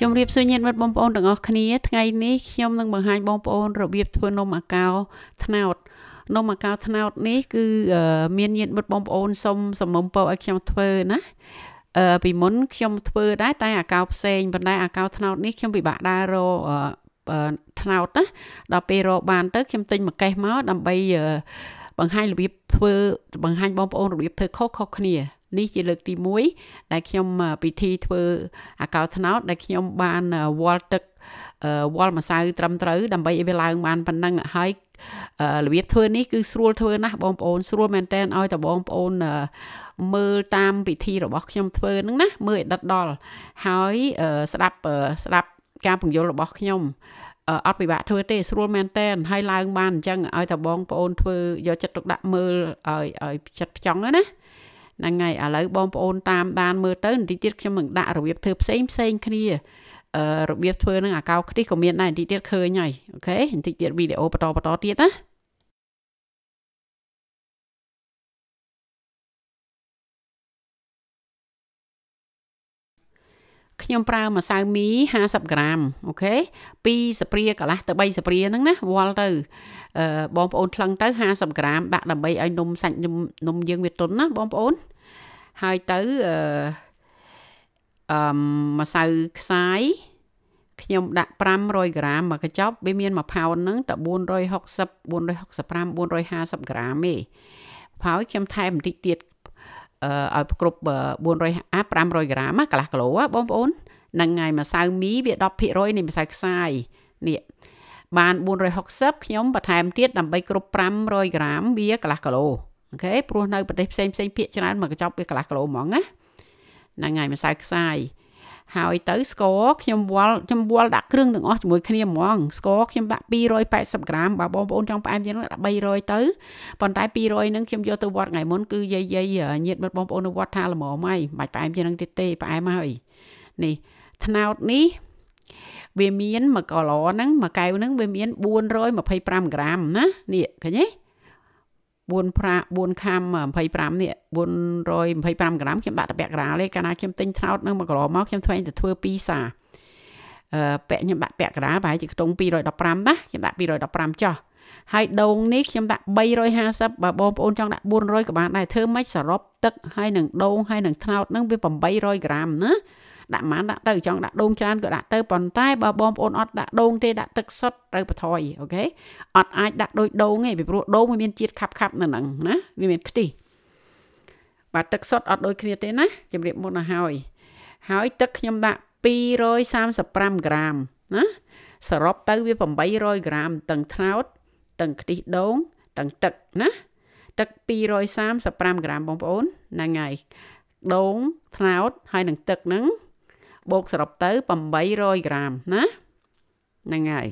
ជំរាបសួរញាតិមិត្តបងប្អូនទាំងអស់គ្នាថ្ងៃនេះខ្ញុំនឹងបង្ហាញបងប្អូនរបៀបធ្វើនំអាកោត្នោតនំអាកោត្នោត នេះគឺមានញាតិមិត្តបងប្អូនសុំសំណុំពរឲ្យខ្ញុំធ្វើណាអឺពីមុនខ្ញុំធ្វើដែរតែអាកោផ្សេងប៉ុន្តែអាកោត្នោតនេះខ្ញុំពិបាកដែររកថ្នោតណាដល់ពេលរកបានទៅខ្ញុំទិញមកកេះមកដើម្បីបង្ហាញរបៀបធ្វើបង្ហាញបងប្អូនរបៀបធ្វើខុសៗគ្នានេះជាលើកទី1ដែលខ្ញុំពិធីធ្វើអាកោត្នោតដែលខ្ញុំបានវល់ទឹកវល់ម្សៅត្រឹមត្រូវដើម្បីឲ្យវាឡើងបានប៉ុណ្ណឹងហើយរបៀបធ្វើនេះគឺស្រួលធ្វើណាស់បងប្អូនស្រួលមែនតែនឲ្យតបងប្អូនមើលតាមពិធីរបស់ខ្ញុំធ្វើហ្នឹងណាមើលឲ្យដិតដល់ហើយស្ដាប់ស្ដាប់ការពន្យល់របស់ខ្ញុំអត់ពិបាកធ្វើទេស្រួលមែនតែនហើយឡើងបានអញ្ចឹងឲ្យតបងប្អូនធ្វើយកចិត្តទុកដាក់មើលឲ្យឲ្យចិត្តផ្ចង់ណាហ្នឹងហើយឥឡូវបងប្អូនតាមដានមើលទៅបន្តិចទៀតខ្ញុំនឹងដាក់របៀបធ្វើផ្សេងផ្សេងគ្នាអឺរបៀបធ្វើនឹងអាកោខ្ទិះក៏មានដែរបន្តិចទៀតឃើញហើយអូខេបន្តិចទៀតវីដេអូបន្តបន្តទៀតណាខ្ញុំប្រើម្សៅមី50ក្រាមអូខេ2ស្ព្រាកន្លះទៅ3ស្ព្រាហ្នឹងណា វល់ទៅអឺបងប្អូនថ្លឹងទៅ50ក្រាមដាក់ដើម្បីឲ្យនំ សាច់នំនំយើងវាទន់ណាបងប្អូនហើយទៅអឺម្សៅខ្សាយខ្ញុំដាក់500ក្រាមមកកញ្ចប់វាមាន1ផោនហ្នឹងត460 465 450ក្រាមទេហើយខ្ញុំថែមបន្តិចទៀតអឺឲ្យគ្រប់400អា500ក្រាមណាកន្លះគីឡូបងប្អូនហ្នឹងហើយម្សៅមីវា10%នៃម្សៅខ្សាយនេះបាន460ខ្ញុំបន្ថែមទៀតដើម្បីគ្រប់500ក្រាមវាកន្លះគីឡូអូខេព្រោះនៅប្រទេសផ្សេងផ្សេងភាគច្រើនមួយកញ្ចប់វាកន្លះគីឡូហ្មងណាហ្នឹងហើយម្សៅខ្សាយហើយទៅ ស្ករខ្ញុំវល់ខ្ញុំវល់ដាក់គ្រឿងទាំងអស់ជាមួយគ្នាហ្មងស្ករខ្ញុំដាក់280ក្រាមបើបងប្អូនចង់ផ្អែមជាងនោះដាក់300ទៅប៉ុន្តែ200ហ្នឹងខ្ញុំយកទៅវត្តថ្ងៃមុនគឺយាយយាយញាតិមិត្តបងប្អូននៅវត្តថាល្មមហើយមិនបាច់ផ្អែមជាងនឹងទៀតទេផ្អែមហើយនេះថ្នោតនេះវាមានមួយកឡហ្នឹងមួយកែវហ្នឹង វាមាន425ក្រាមណានេះឃើញទេ4ប្រា4ខាំ25នេះ425ក្រាមខ្ញុំដាក់តែពាក់ក្រាលទេកាលណាខ្ញុំទិញថ្នោតនឹងមួយក្រាមមកខ្ញុំថ្លែងតែធ្វើ2សាអឺពាក់ខ្ញុំដាក់ពាក់ក្រាលប្រហែលជាខ្ទង់215ណាខ្ញុំដាក់215ចោះហើយដូងនេះខ្ញុំដាក់350បើបងប្អូនចង់ដាក់400ក៏បានដែរធ្វើម៉េចសរុបទឹកហើយនឹងដូងហើយនឹងថ្នោតនឹងវា800ក្រាមណាដាក់ម៉ានដាក់ទៅចង់ដាក់ដូងច្រើនក៏ដាក់ទៅប៉ុន្តែបើបងប្អូនអត់ដាក់ដូងទេដាក់ទឹកសុទ្ធត្រូវបថយអូខេអត់អាចដាក់ដូចដូងទេពីព្រោះដូងវាមានជាតិខាប់ខាប់នៅហ្នឹងណាវាមានខ្ទិះបាទទឹកសុទ្ធអត់ដូចគ្នាទេណាជំរាបមុនទៅហើយហើយទឹកខ្ញុំដាក់235ក្រាមណាសរុបទៅវា800ក្រាមទាំងត្នោតទាំងខ្ទិះដូងទាំងទឹកណាទឹក235ក្រាមបងប្អូនហ្នឹងហើយដូងត្នោតហើយនឹងទឹកហ្នឹងបូកសរុបទៅ800ក្រាមណាហ្នឹងហើយ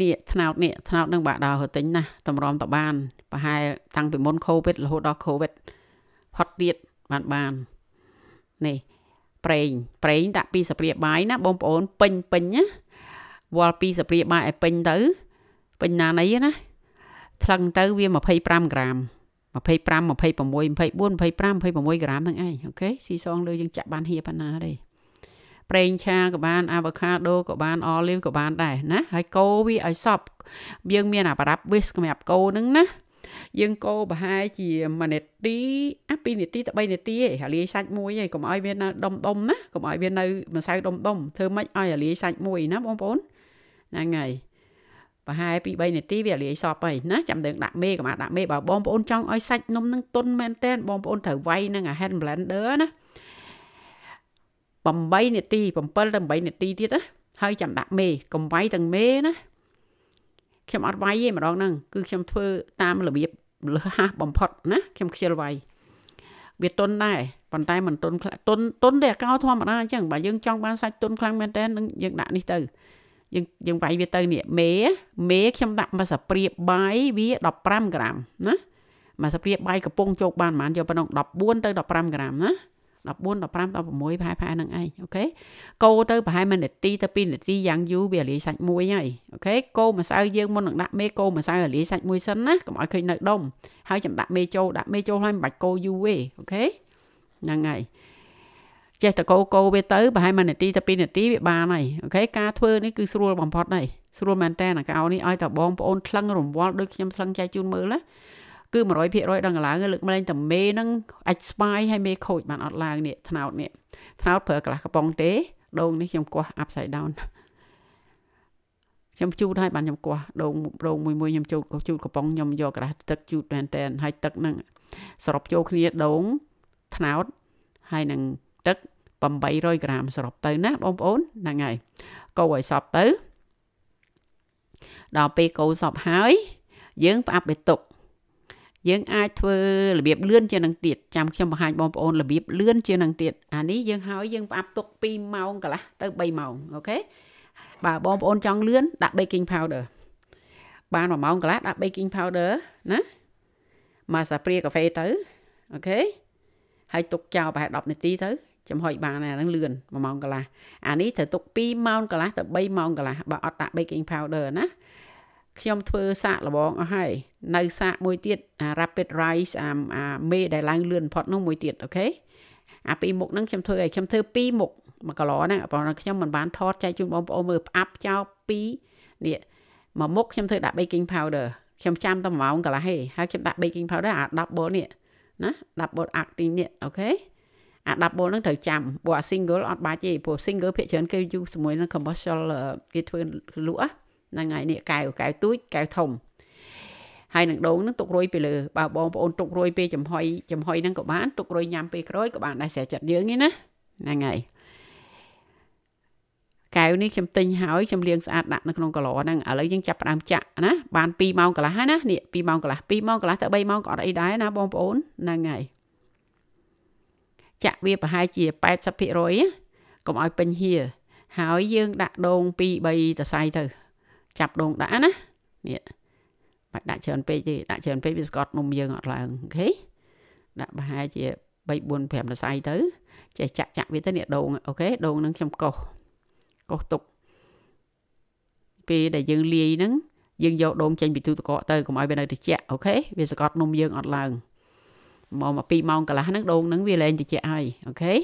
នេះថ្នោតនេះថ្នោតនឹងបាក់ដល់ហូតទិញណាតម្រាំតបានប្រហែលតាំងពីមុនកូវីដរហូតដល់កូវីដផុតទៀតបានបាននេះប្រេងប្រេងដាក់ពីសព្រាបាយណា បងប្អូនពេញពេញណាវល់ពីសព្រាបាយឲ្យពេញទៅពេញណានៃណាថ្លឹងទៅវា25ក្រាម25 26 24 25 26ក្រាមហ្នឹងឯងអូខេស៊ីសងលើយើងចាក់បានហៀប៉ុណ្ណាទេប្រេងឆាក៏បានអាវ៉ាកាដូក៏បានអូលីវក៏បានដែរណាហើយកូរវាឲ្យសប់យើងមានអាប្រដាប់វីសសម្រាប់កូរហ្នឹងណាយើងកូរប្រហែលជាមួយនាទីអា2នាទីទៅ3នាទីឯងរាយសាច់មួយឯងកុំឲ្យវានៅដុំដុំណាកុំឲ្យវានៅម្សៅដុំដុំធ្វើម៉េចឲ្យរាយសាច់មួយណាបងប្អូនហ្នឹងហើយប្រហែលពី3នាទីវាលាយសពហើយណាចាំដឹងដាក់មេកុំដាក់មេបើបងប្អូនចង់ឲ្យសាច់នំនឹងទន់មែនទែនបងប្អូនត្រូវវាយនឹងអា hand blender ណា8នាទី7ទៅ8នាទីទៀតណាហើយចាំដាក់មេកុំវាយទាំងមេណាខ្ញុំអត់វាយទេម្ដងហ្នឹងគឺខ្ញុំធ្វើតាមរបៀបលឺហាស់បំផុតណាខ្ញុំខ្ជិលវាយវាទុនដែរប៉ុន្តែមិនទុនទុនទុនទេអាកោធម្មតាអញ្ចឹងបើយើងចង់បានសាច់ទុនខ្លាំងមែនតើយើងដាក់នេះទៅយើងយើងវាយវាទៅនេះមេមេខ្ញុំដាក់មួយស្ព្រាបាយវា15ក្រាមណាមួយស្ព្រាបាយកំពុងជោគបានប្រហែលយកប៉ុណ្ណឹង14ទៅ15ក្រាមណា14 15 16ផែផែហ្នឹងឯងអូខេកូរទៅប្រហែល1នាទីទៅ2នាទីយ៉ាងយូរវាលាយសាច់មួយហើយអូខេកូរម្សៅយើងមុននឹងដាក់មេកូរម្សៅឲ្យលាយសាច់មួយសិនណាកុំឲ្យឃើញនៅដុំហើយចាំដាក់មេចូលដាក់មេចូលហើយមិនបាច់កូរយូរទេអូខេហ្នឹងហើយចេះតកោកោវាទៅប្រហែលមួយនាទីទៅ2នាទីវាបានហើយអូខេការធ្វើនេះគឺស្រួលបំផុតហើយស្រួលមែនតើអាកោនេះឲ្យតបងប្អូនថ្លឹងរង្វល់ដូចខ្ញុំថ្លឹងចែកជូនមើលណាគឺ100%ដល់កន្លងលើកម្លែងតែមេហ្នឹងអាចស្វាយហើយមេខូចបានអត់ឡើងនេះថ្នោតនេះថ្នោតប្រើកន្លះកំប៉ុងទេដូងនេះខ្ញុំគាស់ upside down ខ្ញុំជូតឲ្យបានខ្ញុំគាស់ដូងដូងមួយមួយខ្ញុំជូតជូតកំប៉ុងខ្ញុំយកក្រាស់ទឹកជូតមែនតែនហើយទឹកហ្នឹងសរុបចូលគ្នាដូងថ្នោតហើយនឹងទឹក800ក្រាមសរុបទៅណាបងប្អូនហ្នឹងហើយកូរឲ្យសព្វទៅដល់ពេលកូរសព្វហើយយើងផ្អាប់បេតុកយើងអាចធ្វើរបៀបលឿនជាងនឹងទៀតចាំខ្ញុំបង្ហាញបងប្អូនរបៀបលឿនជាងនឹងទៀតអានេះយើងហើយយើងផ្អាប់ទុក2ម៉ោងកន្លះទៅ3ម៉ោងអូខេបើបងប្អូនចង់លឿនដាក់ baking powder បាន1ម៉ោងកន្លះដាក់ baking powder ណាមកសាព្រាកាហ្វេទៅអូខេហើយទុកចោលប្រហែល10នាទីទៅចំហុយបានអាហ្នឹងលឿន1ម៉ោងកន្លះអានេះត្រូវទុក2ម៉ោងកន្លះទៅ3ម៉ោងកន្លះបើអត់ដាក់ baking powder ណាខ្ញុំធ្វើសាកល្បងអស់ហើយនៅសាកមួយទៀតអា rapid rice អាអាមេដែលឡើងលឿនបំផុតនោះមួយទៀតអូខេអាពីរមុខហ្នឹងខ្ញុំធ្វើឲ្យខ្ញុំធ្វើពីរមុខមួយកន្លោហ្នឹងបងខ្ញុំមិនបានថតចែកជូនបងប្អូនមើលផ្អាប់ចោលពីរនេះមួយមុខខ្ញុំធ្វើដាក់ baking powder ខ្ញុំចាំតែ1ម៉ោងកន្លះទេហើយខ្ញុំដាក់ baking powder អា double នេះណា double acting នេះអូខេអា double ហ្នឹងត្រូវចាំបើអា single អត់បាច់ទេព្រោះ single ភាគច្រើនគេយូរជាមួយនឹង commercial គេធ្វើលក់ហ្នឹងហើយនេះកែវកែវទូចកែវធំហើយនឹងដូងនឹងទុករុយពីលើបើបងប្អូនទុករុយពេលចំហុយចំហុយហ្នឹងក៏បានទុករុយញ៉ាំពេលក្រោយក៏បានដែរស្រេចចិត្តយើងឯណាហ្នឹងហើយកែវនេះខ្ញុំទិញហើយខ្ញុំលាងស្អាតដាក់នៅក្នុងកឡហ្នឹងឥឡូវយើងចាប់ផ្ដើមចាក់ណាបាន2ម៉ោងកន្លះហើយណានេះ2ម៉ោងកន្លះ2ម៉ោងកន្លះទៅ3ម៉ោងក៏អត់អីដែរណាបងប្អូនហ្នឹងហើយចាក់វាប្រហែលជា80%កុំឲ្យពេញហៀហើយយើងដាក់ដូង2 3តសៃទៅចាប់ដូងដាក់ណានេះបាច់ដាក់ច្រើនពេកទេដាក់ច្រើនពេកវាស្កត់នំយើងអត់ឡើងអូខេដាក់ប្រហែលជា3 4 5តសៃទៅចេះចាក់ចាក់វាទៅនេះដូងអូខេដូងនឹងខ្ញុំកោសកោសទុកពេលដែលយើងលាយហ្នឹងយើងយកដូងចេញពីទូទឹកកកទៅកុំឲ្យវានៅត្រជាក់អូខេវាសកត់នំយើងអត់ឡើងម៉ោង2ម៉ោងកន្លះហ្នឹងដូងហ្នឹងវាលែងត្រជាក់ហើយអូខេ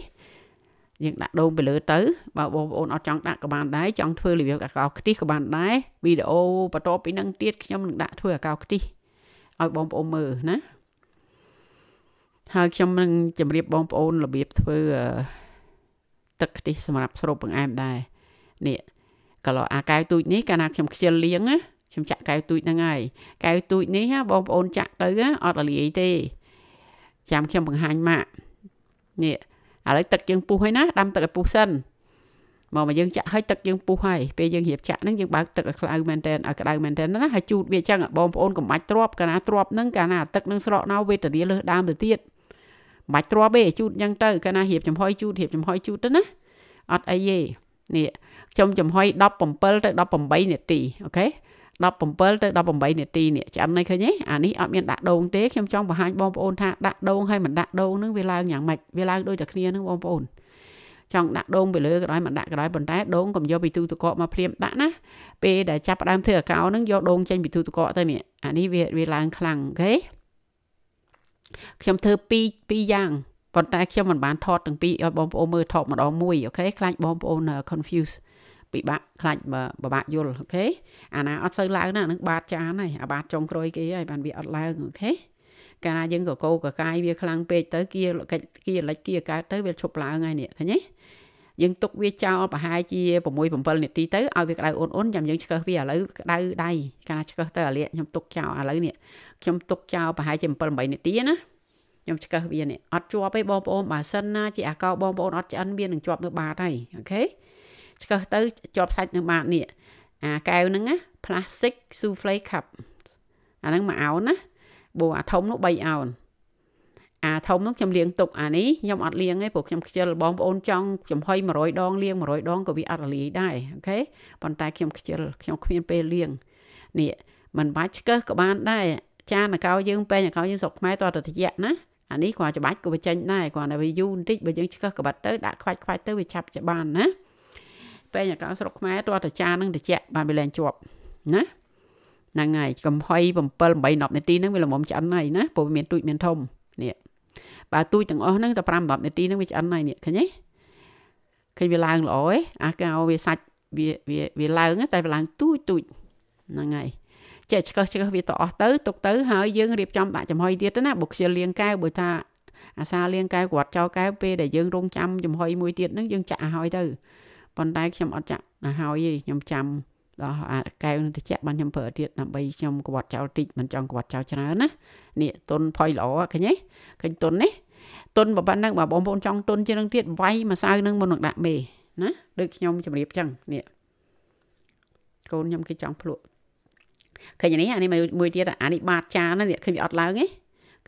យើងដាក់ដូងទៅលើទៅបើបងប្អូនអត់ចង់ដាក់ក៏បានដែរចង់ធ្វើរីវីវអាកោខ្ទិះក៏បានដែរវីដេអូបន្តពីហ្នឹងទៀតខ្ញុំនឹងដាក់ធ្វើអាកោខ្ទិះឲ្យបងប្អូនមើលណាហើយខ្ញុំនឹងជម្រាបបងប្អូនរបៀបធ្វើទឹកខ្ទិះសម្រាប់ស្រូបបង្អែមដែរនេះកន្លោអាកែវទូចនេះកាលណាខ្ញុំខ្ជិលលាងណាខ្ញុំចាក់កែវទូចហ្នឹងហើយកែវទូចនេះណាបងប្អូនចាក់ទៅអត់លាយទេចាំខ្ញុំបង្ហាញម៉ាក់នេះឥឡូវទឹកយើងពុះហើយណាដាំទឹកឲ្យពុះសិនមកមកយើងចាក់ឲ្យទឹកយើងពុះហើយពេលយើងរៀបចាក់ហ្នឹងយើងបើកទឹកឲ្យក្តៅមែនតើឲ្យក្តៅមែនតើណាហើយជូតវាចឹងបងប្អូនកុំបាច់ទ្រាប់កាលណាទ្រាប់ហ្នឹងកាលណាទឹកនឹងស្រកនៅវេទនាលើសដើមទៅទៀតបាច់ទ្រាប់ទេជូតចឹងទៅកាលណារៀបចំហុយជូតរៀបចំហុយជូតទៅណាអត់អីទេនេះខ្ញុំចំហុយ17ទៅ18នាទីអូខេ17ទៅ18នាទីនេះឆ្អិននេះឃើញទេអានេះអត់មានដាក់ដូងទេខ្ញុំចង់បង្ហាញបងប្អូនថាដាក់ដូងហើយមិនដាក់ដូងនឹងវាឡើងយ៉ាងម៉េចវាឡើងដូចតែគ្នានឹងបងប្អូនចង់ដាក់ដូងពីលើក៏ដោយមិនដាក់ក៏ដោយប៉ុន្តែដូងកុំយកពីទូទឹកកកមកព្រាមដាក់ណាពេលដែលចាប់ផ្ដើមធ្វើអាកោនឹងយកដូងចេញពីទូទឹកកកទៅនេះអានេះវាវាឡើងខ្លាំងអូខេខ្ញុំធ្វើ2 2យ៉ាងប៉ុន្តែខ្ញុំមិនបានថតទាំងពីរឲ្យបងប្អូនមើលថតម្ដងមួយអូខេខ្លាចបងប្អូន confuse ពិបាកខ្លាច់ពិបាកយល់អូខេអាណាអត់សូវឡើងណានឹងបាតចានហើយអាបាតចុងក្រោយគេហើយបានវាអត់ឡើងអូខេកាលណាយើងកកោកកាយវាខ្លាំងពេកទៅគៀកិច្ចគៀលិចគៀកើតទៅវាឈប់ឡើងហើយនេះឃើញទេយើងទុកវាចោលប្រហែលជា6 7នាទីទៅឲ្យវាក្តៅអូនអូនចាំយើងឆ្កឹះវាឥឡូវក្តៅដៃកាលណាឆ្កឹះទៅអាលាកខ្ញុំទុកចោលឥឡូវនេះខ្ញុំទុកចោលប្រហែលជា7 8នាទីណាខ្ញុំឆ្កឹះវានេះអត់ជាប់ទេបងប្អូនបើសិនណាជាអាកោបងប្អូនអត់ឆ្អិនវានឹងជាប់នៅបាតហើយអូខេឆ្កឹះទៅជាប់សាច់នឹងបាតនេះអាកែវហ្នឹងណា plastic souffle cup អាហ្នឹងមួយអោនណាបូអាធំនោះ3អោនអាធំនោះខ្ញុំលាងទុកអានេះខ្ញុំអត់លាងទេព្រោះខ្ញុំខ្ជិលបងប្អូនចង់ចំហុយ100ដងលាង100ដងក៏វាអត់រលាយដែរអូខេប៉ុន្តែខ្ញុំខ្ជិលខ្ញុំគ្មានពេលលាងនេះមិនបាច់ឆ្កឹះក៏បានដែរចានអកោយើងពេញអកោយើងស្រុកខ្មែរតើតរយៈណាអានេះគ្រាន់ច្បាច់ក៏វាចេញដែរគ្រាន់តែវាយូរបន្តិចបើយើងឆ្កឹះក្បិតទៅដាក់ខ្វាច់ខ្វាច់ទៅវាឆាប់ច្បានណាពេញអាកោស្រុកខ្មែរទាល់តែចាននឹងត្រជាក់បានវាលែងជាប់ណាហ្នឹងហើយកំហុយ7 8 10នាទីហ្នឹងវាល្មមឆ្អិនហើយណាព្រោះវាមានទូចមានធំនេះបើទូចទាំងអស់ហ្នឹងតែ5 10នាទីហ្នឹងវាឆ្អិនហើយនេះឃើញទេឃើញវាឡើងល្អទេអាកោវាសាច់វាវាវាឡើងតែវាឡើងទូចទូចហ្នឹងហើយចេះឆ្កឹះឆ្កឹះវាទៅអស់ទៅទុកទៅហើយយើងរៀបចំដាក់ចំហុយទៀតណាបើខ្ជិលលាងកែវបើថាអាសាលាងកែវគាត់ចោលកែវពេលដែលយើងរងចាំចំហុយមួយទៀតហ្នឹងយើងចាក់ឲ្យទៅប៉ុន្តែខ្ញុំអត់ចាក់ណាហើយទេខ្ញុំចាំដល់អាកែវនឹងតិចបានខ្ញុំប្រើទៀតដើម្បីខ្ញុំក្បត់ចោលតិចមិនចង់ក្បត់ចោលច្រើនណានេះទុនផុយល្អឃើញទេឃើញទុននេះទុនបើប៉ុណ្ណឹងបើបងប្អូនចង់ទុនជាងនឹងទៀតវាយមួយសៅនឹងមុននឹងដាក់មេណាដូចខ្ញុំជម្រាបចឹងនេះកូនខ្ញុំគេចង់ភ្លក់ឃើញនេះអានេះមួយទៀតអានេះបាតចានណានេះឃើញវាអត់ឡើងទេ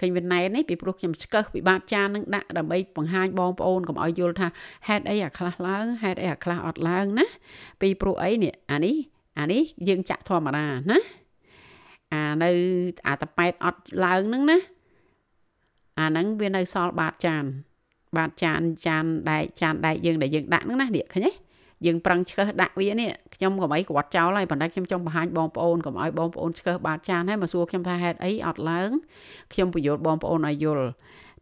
ឃើញវាណែននេះពីព្រោះខ្ញុំឆ្កឹះពិបាកចាននឹងដាក់ដើម្បីបង្ហាញបងប្អូនកុំឲ្យយល់ថាហេតុអីអាខ្លះឡើងហេតុអីអាខ្លះអត់ឡើងណាពីព្រោះអីនេះអានេះអានេះយើងចាក់ធម្មតាណាអានៅអាតប៉ែតអត់ឡើងហ្នឹងណាអាហ្នឹងវានៅសល់បាតចាន បាតចានចានដែកចានដែកយើងដែលយើងដាក់ហ្នឹងណានេះឃើញទេយើងប្រឹងឆ្កឹះដាក់វានេះខ្ញុំកុំអីក្បត់ចោលហើយប៉ុន្តែខ្ញុំចង់បង្ហាញបងប្អូនកុំឲ្យបងប្អូនឆ្កឹះបាតចានហើយមកសួរខ្ញុំថាហេតុអីអត់ឡើងខ្ញុំបញ្យល់បងប្អូនឲ្យយល់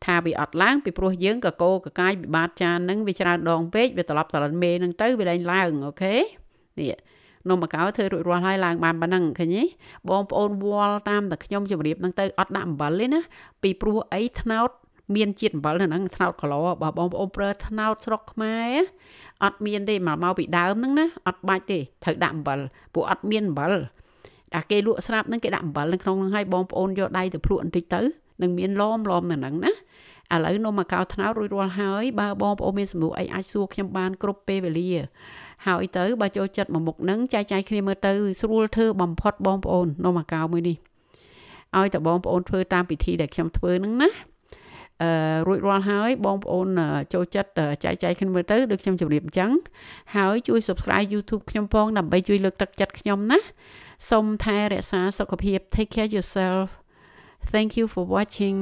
ថាវាអត់ឡើងពីព្រោះយើងកកោកកាយពិបាកចាននឹងវាច្រើនដងពេកវាត្រឡប់ត្រឡិនមេនឹងទៅវាលែងឡើងអូខេនេះនំបកៅធ្វើរួចរាល់ហើយឡើងបានប៉ុណ្ណឹងឃើញទេបងប្អូនវល់តាមតែខ្ញុំជម្រាបនឹងទៅអត់ដាក់អំបិលទេណាពីព្រោះអីថ្នោតមានជាតិអំបិលនៅហ្នឹងថ្នោតក្រឡបើបងប្អូនប្រើថ្នោតស្រុកខ្មែរអត់មានទេមកមកពីដើមហ្នឹងណាអត់បាច់ទេត្រូវដាក់អំបិលពួកអត់មានអំបិលតែគេលក់ស្រាប់ហ្នឹងគេដាក់អំបិលនៅក្នុងហ្នឹងហើយបងប្អូនយកដៃទៅភ្លក់បន្តិចទៅនឹងមានឡមឡមនៅហ្នឹងណាឥឡូវនំអាកោថ្នោតរួចរាល់ហើយបើបងប្អូនមានសម្រួលអីអាចសួរខ្ញុំបានគ្រប់ពេលវេលាហើយទៅបើចូលចិត្តមកមុខហ្នឹងចែកចាយគ្នាមើលទៅស្រួលធ្វើបំផុតបងប្អូននំអាកោមួយនេះឲ្យតែបងប្អូនធ្វើតាមពិធីដែលខ្ញុំធ្វើហ្នឹងណារួចរាល់ហើយបងប្អូនចូលចិត្តចែកចែកគ្នាមើលទៅដូចខ្ញុំជម្រាបអញ្ចឹងហើយជួយ subscribe YouTube ខ្ញុំផងដើម្បីជួយលើកទឹកចិត្តខ្ញុំណាសូមថែរក្សាសុខភាព Take care yourself Thank you for watching